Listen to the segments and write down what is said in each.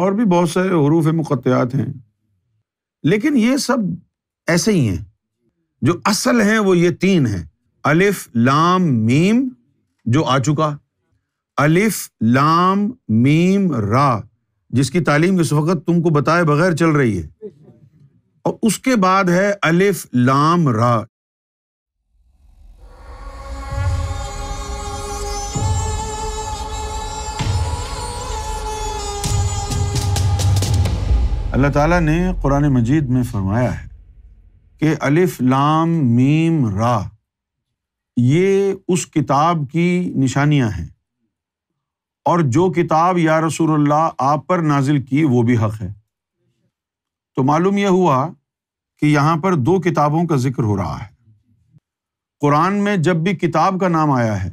और भी बहुत सारे हरूफ मुक़त्यात हैं लेकिन ये सब ऐसे ही हैं जो असल हैं वो ये तीन हैं अलिफ लाम मीम जो आ चुका अलिफ लाम मीम रा जिसकी तालीम इस वक्त तुमको बताए बगैर चल रही है और उसके बाद है अलिफ लाम रा अल्लाह ताला ने कुरान मजीद में फरमाया है कि अलिफ लाम मीम रा ये उस किताब की निशानियां हैं और जो किताब या रसूलुल्लाह आप पर नाजिल की वो भी हक है तो मालूम यह हुआ कि यहाँ पर दो किताबों का जिक्र हो रहा है कुरान में जब भी किताब का नाम आया है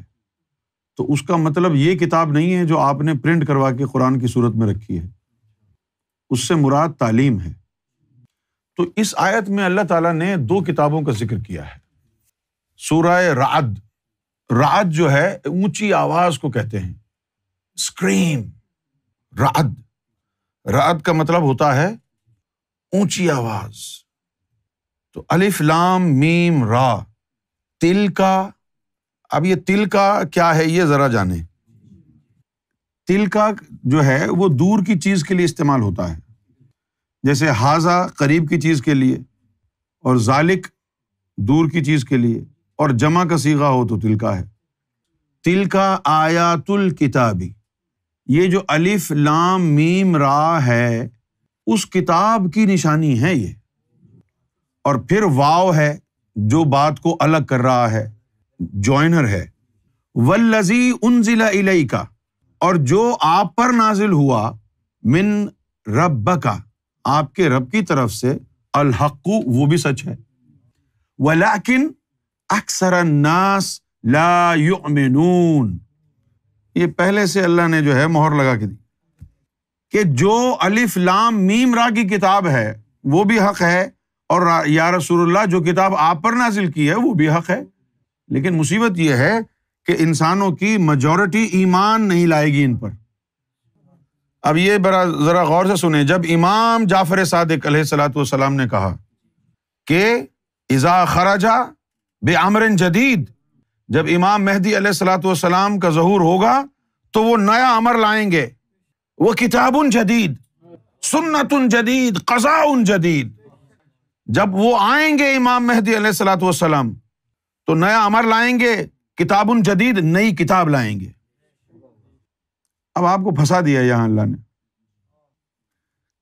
तो उसका मतलब ये किताब नहीं है जो आपने प्रिंट करवा के कुरान की सूरत में रखी है उससे मुराद तालीम है तो इस आयत में अल्लाह ताला ने दो किताबों का जिक्र किया है सूरह राद राद जो है ऊंची आवाज को कहते हैं स्क्रीम राद राद का मतलब होता है ऊंची आवाज तो अलिफ लाम मीम रा तिल का अब ये तिल का क्या है ये जरा जाने तिल का जो है वो दूर की चीज़ के लिए इस्तेमाल होता है जैसे हाजा करीब की चीज़ के लिए और जालिक दूर की चीज़ के लिए और जमा का सीगा हो तो तिल का है तिल का आयातुल किताबी ये जो अलिफ लाम मीम रा है उस किताब की निशानी है ये और फिर वाव है जो बात को अलग कर रहा है जॉइनर है वल्लजी उन जिला का और जो आप पर नाजिल हुआ मिन रब का आपके रब की तरफ से अलहक्कू वो भी सच है वलाकिन अक्सर नास ला युमिनून ये पहले से अल्लाह ने जो है मोहर लगा के दी कि जो अलिफ लाम मीम रा की किताब है वो भी हक है और या रसूलुल्लाह जो किताब आप पर नाजिल की है वो भी हक है लेकिन मुसीबत यह है कि इंसानों की मजॉरिटी ईमान नहीं लाएगी इन पर अब ये बड़ा ज़रा गौर से सुने जब इमाम जाफर सादिक सलाम ने कहा कि इज़ा खराजा बे आमरन जदीद जब इमाम मेहदी सलाम का जहूर होगा तो वो नया अमर लाएंगे वो किताबुन जदीद सुन्नतुन जदीद कज़ाउन जदीद जब वो आएंगे इमाम मेहदी सलाम तो नया अमर लाएंगे किताब उन जदीद नई किताब लाएंगे अब आपको फंसा दिया यहां अल्लाह ने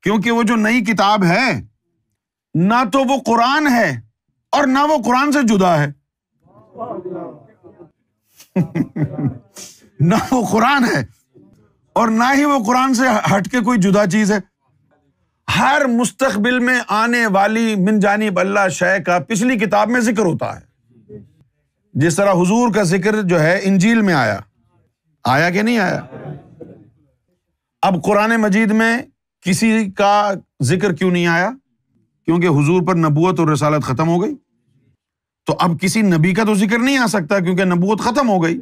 क्योंकि वो जो नई किताब है ना तो वो कुरान है और ना वो कुरान से जुदा है ना वो कुरान है और ना ही वो कुरान से हटके कोई जुदा चीज है हर मुस्तबिल में आने वाली मिन जानब अल्लाह शय का पिछली किताब में जिक्र होता है जिस तरह हुजूर का जिक्र जो है इंजील में आया आया कि नहीं आया अब कुरान मजीद में किसी का जिक्र क्यों नहीं आया क्योंकि हुजूर पर नबूत और रसालत खत्म हो गई तो अब किसी नबी का तो जिक्र नहीं आ सकता क्योंकि नबूत खत्म हो गई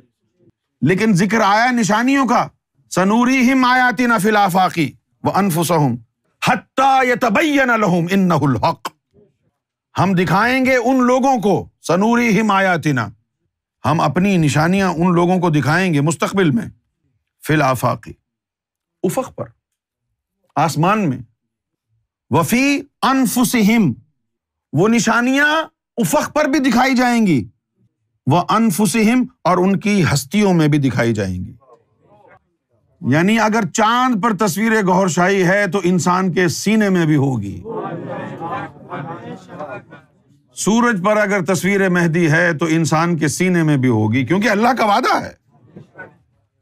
लेकिन जिक्र आया निशानियों का सनूरी हिम आयाति न फिलाफाकी व अनफुसहम हत्ता यतबैन लहुम इन्नहुल हक हम दिखाएंगे उन लोगों को सनूरी हिम आयातिना हम अपनी निशानियां उन लोगों को दिखाएंगे मुस्तबिल में फिल आफाकी उफक पर आसमान में वफी अनफुसहिम वो निशानियां उफक पर भी दिखाई जाएंगी वह अनफुसहिम और उनकी हस्तियों में भी दिखाई जाएंगी यानी अगर चांद पर तस्वीर गौर शाही है तो इंसान के सीने में भी होगी सूरज पर अगर तस्वीर मेहदी है तो इंसान के सीने में भी होगी क्योंकि अल्लाह का वादा है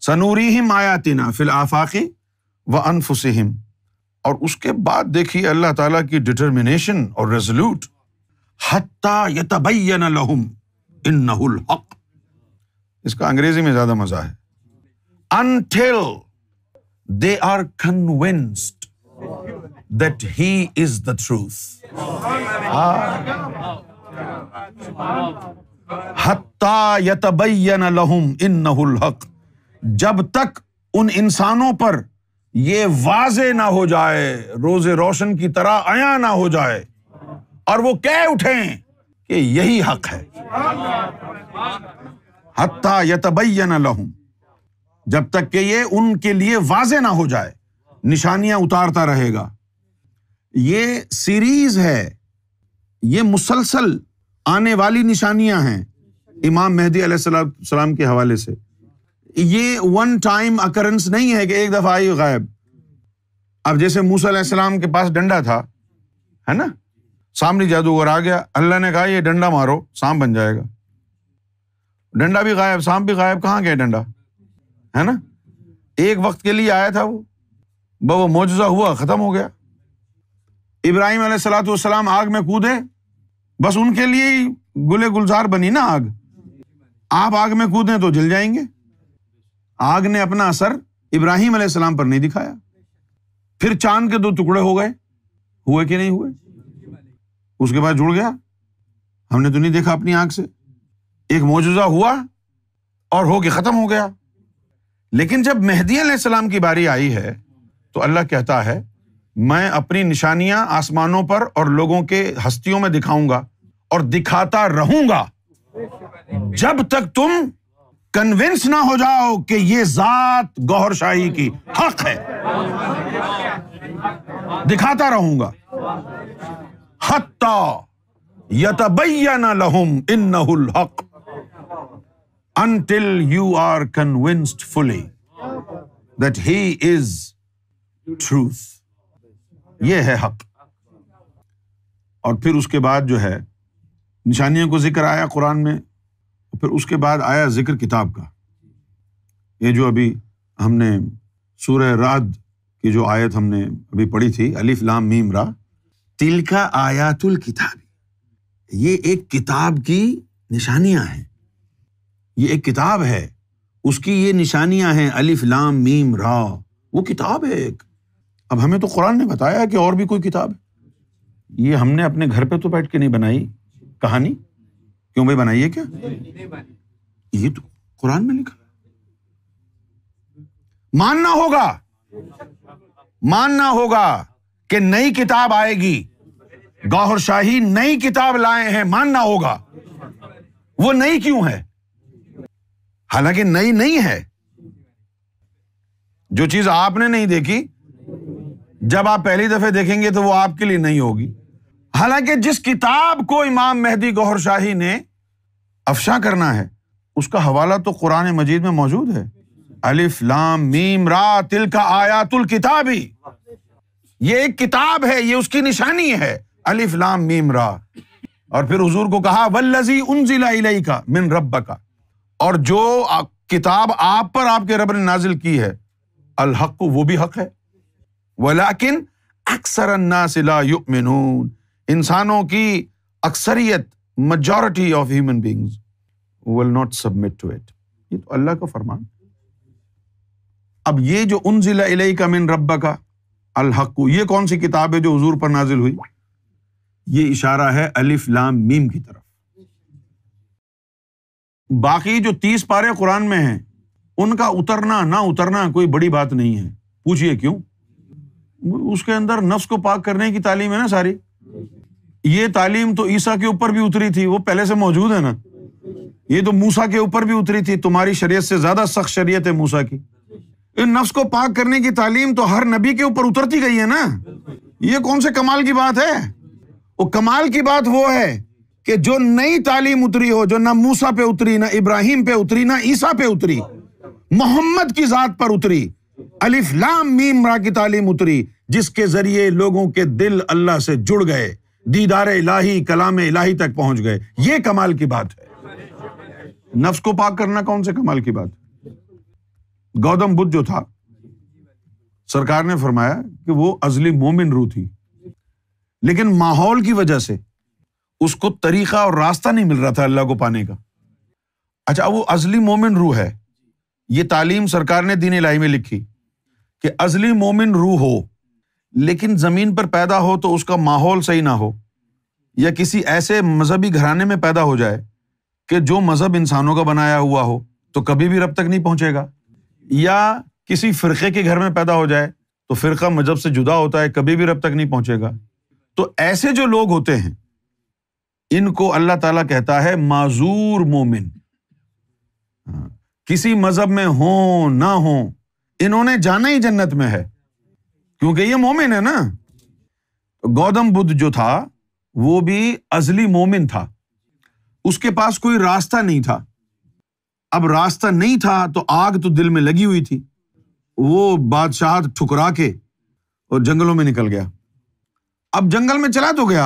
सनूरी ही माया तीना फिल आफाकी व अनफुसिम और उसके बाद देखिए अल्लाह ताला की डिटर्मिनेशन और रेजोल्यूट हत्ता यतबैन लहुम इन हक इसका अंग्रेजी में ज्यादा मजा है until they are convinced that he is the truth हत्ता यतबैन लहुम इन नहुल हक जब तक उन इंसानों पर ये वाजे ना हो जाए रोजे रोशन की तरह आया ना हो जाए और वो कह उठे कि यही हक है हत्ता यतबैन लहुम जब तक कि ये उनके लिए वाजे ना हो जाए निशानियां उतारता रहेगा ये सीरीज है ये मुसलसल आने वाली निशानियां हैं इमाम मेहदी सलाम के हवाले से ये वन टाइम अकरेंस नहीं है कि एक दफ़ा आई गायब अब जैसे मूसा सलाम के पास डंडा था है ना सामने जादूगर आ गया अल्लाह ने कहा ये डंडा मारो सांप बन जाएगा डंडा भी गायब सांप भी गायब कहाँ गया डंडा है ना एक वक्त के लिए आया था वो वो मुआजा हुआ ख़त्म हो गया इब्राहिम सलाम आग में कूदे बस उनके लिए ही गुले गुलजार बनी ना आग आप आग में कूदें तो जल जाएंगे आग ने अपना असर इब्राहिम सलाम पर नहीं दिखाया फिर चांद के दो टुकड़े हो गए हुए कि नहीं हुए उसके बाद जुड़ गया हमने तो नहीं देखा अपनी आंख से एक मोजा हुआ और हो के खत्म हो गया लेकिन जब मेहदी सलाम की बारी आई है तो अल्लाह कहता है मैं अपनी निशानियां आसमानों पर और लोगों के हस्तियों में दिखाऊंगा और दिखाता रहूंगा जब तक तुम कन्विंस ना हो जाओ कि ये जात गौरशाही की हक है दिखाता रहूंगा हत्ता यतबैन लहुम इन नहुल हक until you are convinced fully that he is truth. ये है हक और फिर उसके बाद जो है निशानियों को जिक्र आया कुरान में और फिर उसके बाद आया जिक्र किताब का ये जो अभी हमने सूर्य रात की जो आयत हमने अभी पढ़ी थी अलिफ लाम मीम रा तिल का आयातुल किताब ये एक किताब की निशानियां हैं ये एक किताब है उसकी ये निशानियां हैं अलिफ लाम मीम रा वो किताब है एक अब हमें तो कुरान ने बताया कि और भी कोई किताब है ये हमने अपने घर पे तो बैठ के नहीं बनाई कहानी क्यों भाई बनाई है क्या ये तो कुरान में लिखा मानना होगा मानना होगा कि नई किताब आएगी गौहर शाही नई किताब लाए हैं मानना होगा वो नई क्यों है हालांकि नई नहीं है जो चीज आपने नहीं देखी जब आप पहली दफे देखेंगे तो वो आपके लिए नहीं होगी हालांकि जिस किताब को इमाम मेहदी गौहर शाही ने अफशा करना है उसका हवाला तो कुरान मजीद में मौजूद है अलिफ लाम मीम रा तिल का आयातुल किताबी ये एक किताब है ये उसकी निशानी है अलिफ लाम मीम रा और फिर हजूर को कहा वल्लजी उन जिला मिन रब और जो किताब आप पर आपके रब ने नाजिल की है अलहक वो भी हक है वलाकिन अक्सर अन्नास ला युमिनून इंसानों की अक्सरियत majority of human beings will not submit to it ये तो अल्लाह का फरमान अब ये जो उन जिला इलई का मिन रब्बा का अलहक् ये कौन सी किताब है जो हजूर पर नाजिल हुई ये इशारा है अलिफ लाम मीम की तरफ बाकी जो तीस पारे कुरान में हैं उनका उतरना ना उतरना कोई बड़ी बात नहीं है पूछिए क्यों उसके अंदर नफ्स को पाक करने की तालीम है ना सारी ये तालीम तो ईसा के ऊपर भी उतरी थी वो पहले से मौजूद है ना ये तो मूसा के ऊपर भी उतरी थी तुम्हारी शरीयत से ज्यादा सख्त शरीयत है मूसा की इन नफ्स को पाक करने की तालीम तो हर नबी के ऊपर उतरती गई है ना ये कौन से कमाल की बात है वो कमाल की बात वो है कि जो नई तालीम उतरी हो जो ना मूसा पे उतरी ना इब्राहिम पे उतरी ना ईसा पे उतरी मोहम्मद की जात पर उतरी अलिफ लाम मीम रा की तालीम उतरी जिसके जरिए लोगों के दिल अल्लाह से जुड़ गए दीदार इलाही कलाम इलाही तक पहुंच गए ये कमाल की बात है नफ्स को पाक करना कौन से कमाल की बात गौतम बुद्ध जो था सरकार ने फरमाया कि वो अजली मोमिन रू थी लेकिन माहौल की वजह से उसको तरीका और रास्ता नहीं मिल रहा था अल्लाह को पाने का अच्छा वो अजली मोमिन रूह है ये तालीम सरकार ने दीन इलाही में लिखी कि अजली मोमिन रूह हो लेकिन ज़मीन पर पैदा हो तो उसका माहौल सही ना हो या किसी ऐसे मजहबी घराने में पैदा हो जाए कि जो मज़हब इंसानों का बनाया हुआ हो तो कभी भी रब तक नहीं पहुँचेगा या किसी फ़िरक़े के घर में पैदा हो जाए तो फ़िरका मजहब से जुदा होता है कभी भी रब तक नहीं पहुँचेगा तो ऐसे जो लोग होते हैं इनको अल्लाह ताला कहता है माजूर मोमिन हाँ, किसी मजहब में हो ना हो इन्होंने जाना ही जन्नत में है क्योंकि ये मोमिन है ना गौतम बुद्ध जो था वो भी अजली मोमिन था उसके पास कोई रास्ता नहीं था अब रास्ता नहीं था तो आग तो दिल में लगी हुई थी वो बादशाह ठुकरा के और जंगलों में निकल गया अब जंगल में चला तो गया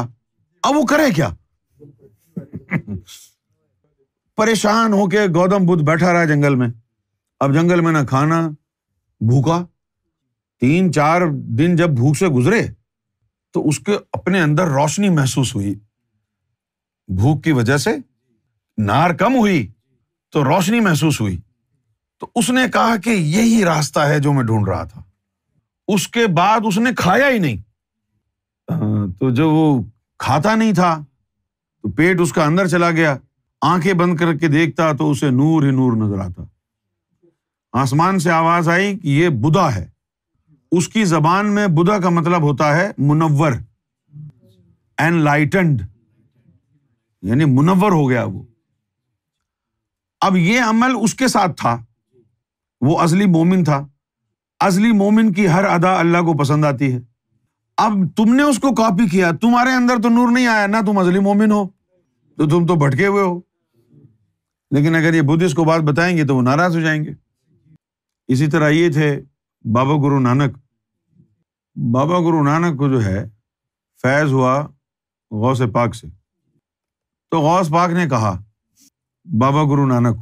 अब वो करे क्या परेशान होके गौतम बुद्ध बैठा रहा जंगल में अब जंगल में ना खाना भूखा तीन चार दिन जब भूख से गुजरे तो उसके अपने अंदर रोशनी महसूस हुई भूख की वजह से नार कम हुई तो रोशनी महसूस हुई तो उसने कहा कि यही रास्ता है जो मैं ढूंढ रहा था उसके बाद उसने खाया ही नहीं तो जब वो खाता नहीं था तो पेट उसका अंदर चला गया आंखें बंद करके देखता तो उसे नूर ही नूर नजर आता आसमान से आवाज आई कि ये बुधा है उसकी जबान में बुधा का मतलब होता है मुनवर एनलाइटेंड यानी मुनवर हो गया वो अब ये अमल उसके साथ था वो असली मोमिन था असली मोमिन की हर अदा अल्लाह को पसंद आती है अब तुमने उसको कॉपी किया तुम्हारे अंदर तो नूर नहीं आया ना तुम असली मोमिन हो तो तुम तो भटके हुए हो लेकिन अगर ये बुद्धिस्ट को बात बताएंगे तो वो नाराज हो जाएंगे इसी तरह ये थे बाबा गुरु नानक बाबा गुरु नानक को जो है फैज़ हुआ गौस पाक से तो गौस पाक ने कहा बाबा गुरु नानक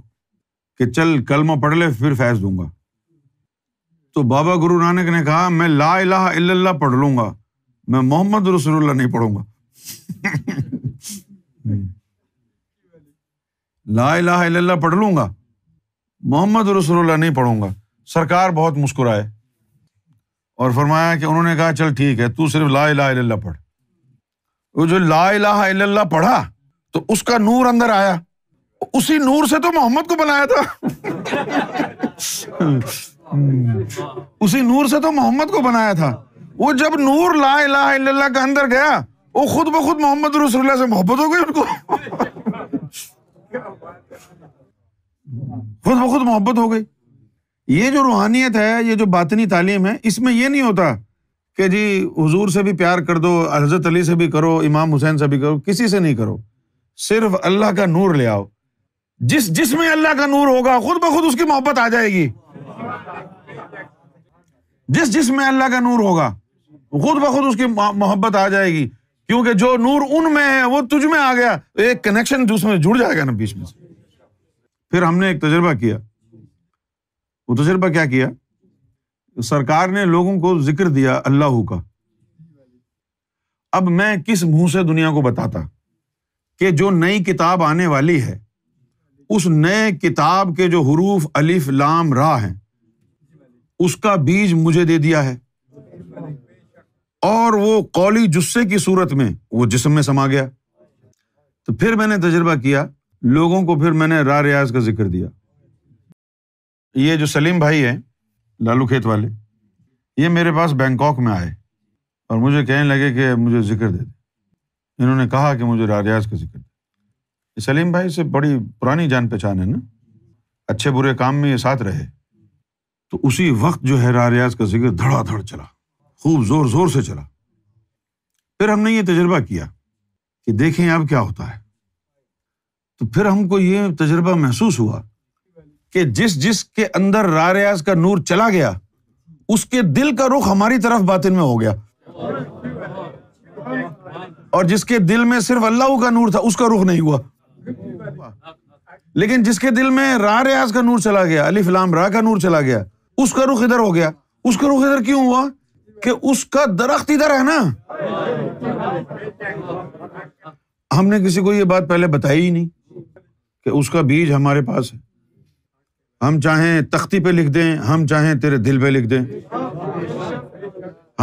कि चल कलमा पढ़ ले फिर फैज़ दूंगा तो बाबा गुरु नानक ने कहा मैं ला इलाहा इल्लल्लाह पढ़ लूंगा मैं मोहम्मद रसूलुल्लाह नहीं पढ़ूंगा ला इलाहा इल्लल्लाह पढ़ लूंगा मोहम्मद रसूलुल्लाह नहीं पढ़ूंगा सरकार बहुत मुस्कुराए और फरमाया कि उन्होंने कहा चल ठीक है तू सिर्फ ला इला पढ़ वो जो ला इला पढ़ा तो उसका नूर अंदर आया उसी नूर से तो मोहम्मद को बनाया था उसी नूर से तो मोहम्मद को बनाया था वो जब नूर ला इला का अंदर गया वो खुद ब खुद मोहम्मद रसुल्ला से मोहब्बत हो गई उनको खुद ब खुद मोहब्बत हो गई ये जो रूहानियत है ये जो बातनी तालीम है इसमें यह नहीं होता कि जी हजूर से भी प्यार कर दो हजरत अली से भी करो इमाम हुसैन से भी करो किसी से नहीं करो सिर्फ अल्लाह का नूर ले आओ जिस जिसमें अल्लाह का नूर होगा खुद ब खुद उसकी मोहब्बत आ जाएगी जिस जिसमें अल्लाह का नूर होगा खुद ब खुद उसकी मोहब्बत आ जाएगी क्योंकि जो नूर उनमें है वो तुझ में आ गया तो एक कनेक्शन तो उसमें जुड़ जाएगा ना बीच में फिर हमने एक तजर्बा किया वो तजर्बा तो क्या किया सरकार ने लोगों को जिक्र दिया अल्लाह का अब मैं किस मुंह से दुनिया को बताता कि जो नई किताब आने वाली है उस नए किताब के जो हरूफ अलिफ लाम रा हैं उसका बीज मुझे दे दिया है और वो कौली जुस्से की सूरत में वो जिसम में समा गया तो फिर मैंने तजर्बा किया लोगों को फिर मैंने रा रियाज का जिक्र दिया ये जो सलीम भाई है लालू खेत वाले ये मेरे पास बैंकॉक में आए और मुझे कहने लगे कि मुझे जिक्र दे दे इन्होंने कहा कि मुझे रारियाज का जिक्र दे सलीम भाई से बड़ी पुरानी जान पहचान है ना अच्छे बुरे काम में ये साथ रहे तो उसी वक्त जो है रारियाज का जिक्र धड़ाधड़ चला खूब जोर जोर से चला फिर हमने ये तजर्बा किया कि देखें अब क्या होता है तो फिर हमको ये तजर्बा महसूस हुआ कि जिस जिस के अंदर रारयाज का नूर चला गया उसके दिल का रुख हमारी तरफ बातिन में हो गया और जिसके दिल में सिर्फ अल्लाह का नूर था उसका रुख नहीं हुआ लेकिन जिसके दिल में रा रियाज का नूर चला गया अली फिलाम रा का नूर चला गया उसका रुख इधर हो गया उसका रुख इधर क्यों हुआ कि उसका दरख्त इधर है ना हमने किसी को ये बात पहले बताई ही नहीं कि उसका बीज हमारे पास है हम चाहे तख्ती पे लिख दें हम चाहे तेरे दिल पे लिख दें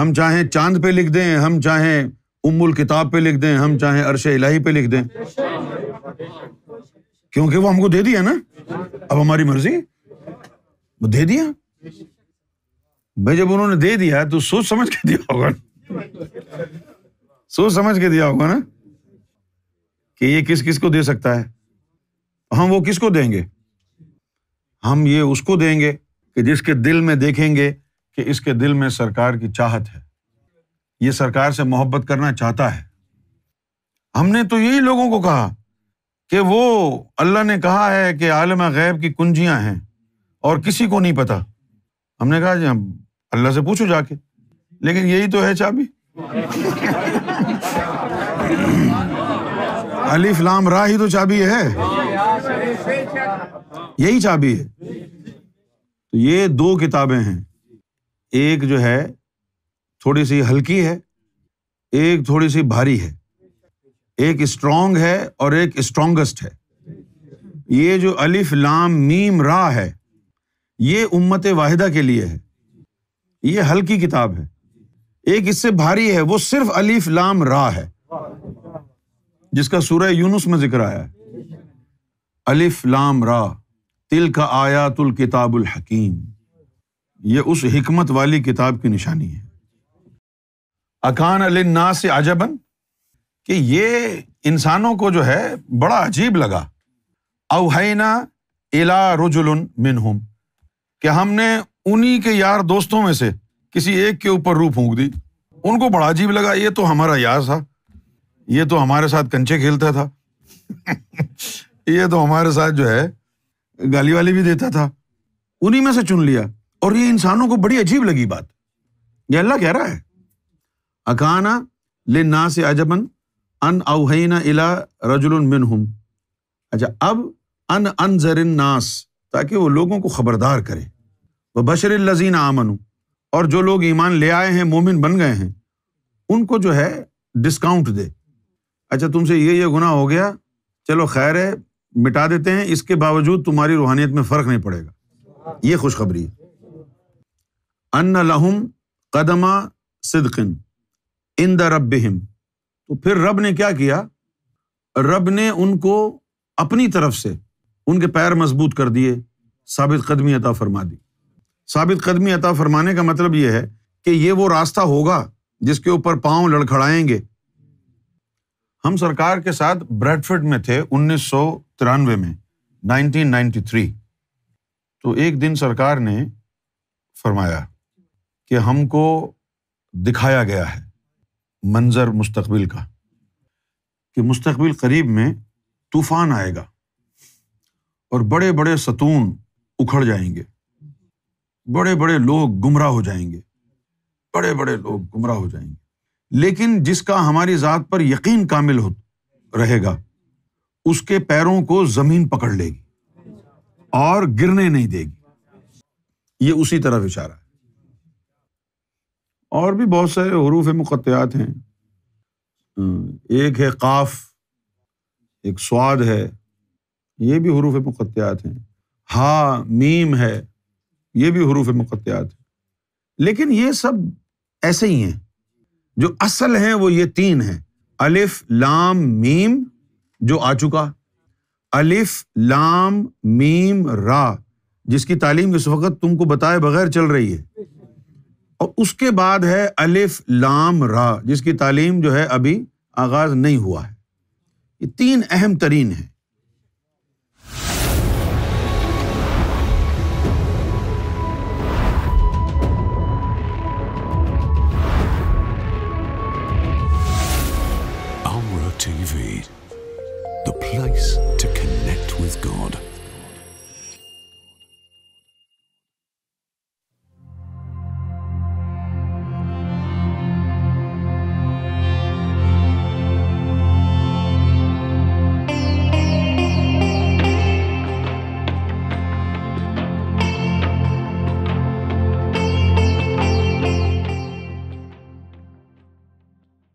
हम चाहे चांद पे लिख दें हम चाहे उम्मुल किताब पे लिख दें हम चाहे अरशे इलाही पे लिख दें क्योंकि वो हमको दे दिया ना अब हमारी मर्जी वो दे दिया भाई जब उन्होंने दे दिया तो सोच समझ के दिया होगा सोच समझ के दिया होगा ना कि ये किस किस को दे सकता है हम वो किसको देंगे हम ये उसको देंगे कि जिसके दिल में देखेंगे कि इसके दिल में सरकार की चाहत है ये सरकार से मोहब्बत करना चाहता है हमने तो यही लोगों को कहा कि वो अल्लाह ने कहा है कि आलम गैब की कुंजियां हैं और किसी को नहीं पता हमने कहा जी हम अल्लाह से पूछो जाके लेकिन यही तो है चाबी अलीफ लाम राह ही तो चाबी है यही चाबी है तो ये दो किताबें हैं एक जो है थोड़ी सी हल्की है एक थोड़ी सी भारी है एक स्ट्रॉन्ग है और एक स्ट्रांगेस्ट है ये जो अलिफ लाम मीम रा है ये उम्मत वाहिदा के लिए है ये हल्की किताब है एक इससे भारी है वो सिर्फ अलीफ लाम रा है जिसका सूर्य यूनुस में जिक्र आया है अलिफ लाम रा तिल का आयातुल किताबुल हकीम ये उस हिकमत वाली किताब की निशानी है अकान अलन्ना से अजबन कि ये इंसानों को जो है बड़ा अजीब लगा अवहैना इला रुजुलन मिनहुम कि हमने उन्हीं के यार दोस्तों में से किसी एक के ऊपर रूह फूंक दी उनको बड़ा अजीब लगा ये तो हमारा यार था ये तो हमारे साथ कंचे खेलता था ये तो हमारे साथ जो है गाली वाली भी देता था उन्हीं में से चुन लिया और ये इंसानों को बड़ी अजीब लगी बात ये अल्लाह कह रहा है अकाना ले ना से अजबन अन अवहना इला रजुल अच्छा अब अन अन जरिन नास ताकि वो लोगों को खबरदार करे वह बशर लजीन आमन और जो लोग ईमान ले आए हैं मोमिन बन गए हैं उनको जो है डिस्काउंट दे अच्छा तुमसे ये ये गुना हो गया चलो खैर है मिटा देते हैं इसके बावजूद तुम्हारी रूहानियत में फ़र्क नहीं पड़ेगा ये खुशखबरी है अन्न लहुम कदमा सिदकिन इन द रब तो फिर रब ने क्या किया रब ने उनको अपनी तरफ से उनके पैर मजबूत कर दिए साबित कदमी अता फरमा दी साबित कदमी अता फरमाने का मतलब यह है कि ये वो रास्ता होगा जिसके ऊपर पाँव लड़खड़ाएंगे हम सरकार के साथ ब्रेडफिट में थे उन्नीस सौ तिरानवे में 1993 तो एक दिन सरकार ने फरमाया कि हमको दिखाया गया है मंजर मुस्तकबिल का कि मुस्तकबिल करीब में तूफान आएगा और बड़े बड़े सतून उखड़ जाएंगे बड़े बड़े लोग गुमराह हो जाएंगे बड़े बड़े लोग गुमराह हो जाएंगे लेकिन जिसका हमारी ज़ात पर यकीन कामिल हो रहेगा उसके पैरों को जमीन पकड़ लेगी और गिरने नहीं देगी ये उसी तरफ इशारा है और भी बहुत सारे हरूफ मुकत्यात हैं हम्म, एक है काफ एक स्वाद है ये भी हरूफ मुकत्यात हैं हा मीम है ये भी हरूफ मुकत्यात है लेकिन ये सब ऐसे ही हैं जो असल हैं वो ये तीन हैं अलिफ लाम मीम जो आ चुका अलिफ लाम मीम रा जिसकी तालीम इस वक्त तुमको बताए बगैर चल रही है और उसके बाद है अलिफ लाम रा जिसकी तालीम जो है अभी आगाज नहीं हुआ है ये तीन अहम तरीन हैं